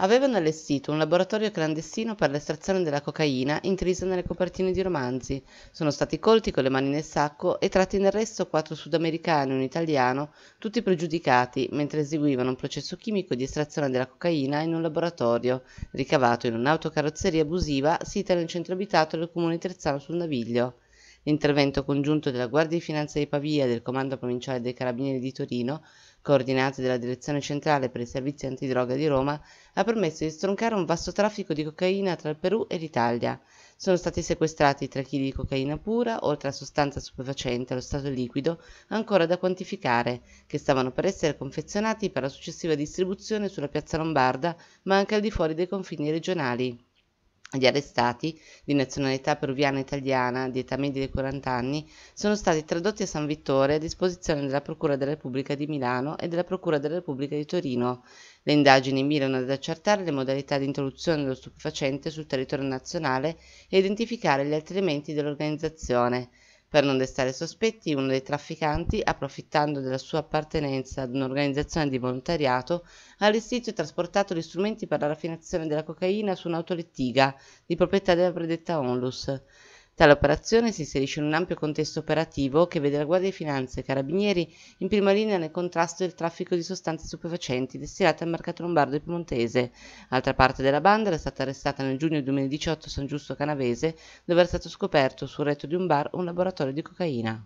Avevano allestito un laboratorio clandestino per l'estrazione della cocaina intrisa nelle copertine di romanzi. Sono stati colti con le mani nel sacco e tratti in arresto quattro sudamericani e un italiano, tutti pregiudicati, mentre eseguivano un processo chimico di estrazione della cocaina in un laboratorio, ricavato in un'autocarrozzeria abusiva sita nel centro abitato del comune Terzano sul Naviglio. L'intervento congiunto della Guardia di Finanza di Pavia e del Comando Provinciale dei Carabinieri di Torino coordinato dalla Direzione Centrale per i Servizi Antidroga di Roma, ha permesso di stroncare un vasto traffico di cocaina tra il Perù e l'Italia. Sono stati sequestrati 3 kg di cocaina pura, oltre a sostanza stupefacente allo stato liquido, ancora da quantificare, che stavano per essere confezionati per la successiva distribuzione sulla piazza lombarda, ma anche al di fuori dei confini regionali. Gli arrestati, di nazionalità peruviana e italiana, di età media di 40 anni, sono stati tradotti a San Vittore a disposizione della Procura della Repubblica di Milano e della Procura della Repubblica di Torino. Le indagini mirano ad accertare le modalità di introduzione dello stupefacente sul territorio nazionale e identificare gli altri elementi dell'organizzazione. Per non destare sospetti, uno dei trafficanti, approfittando della sua appartenenza ad un'organizzazione di volontariato, ha allestito e trasportato gli strumenti per la raffinazione della cocaina su un'autolettiga di proprietà della predetta Onlus. Tale operazione si inserisce in un ampio contesto operativo che vede la Guardia di Finanza e i Carabinieri in prima linea nel contrasto del traffico di sostanze stupefacenti destinate al mercato lombardo e piemontese. Altra parte della banda era stata arrestata nel giugno 2018 a San Giusto Canavese, dove era stato scoperto sul retto di un bar un laboratorio di cocaina.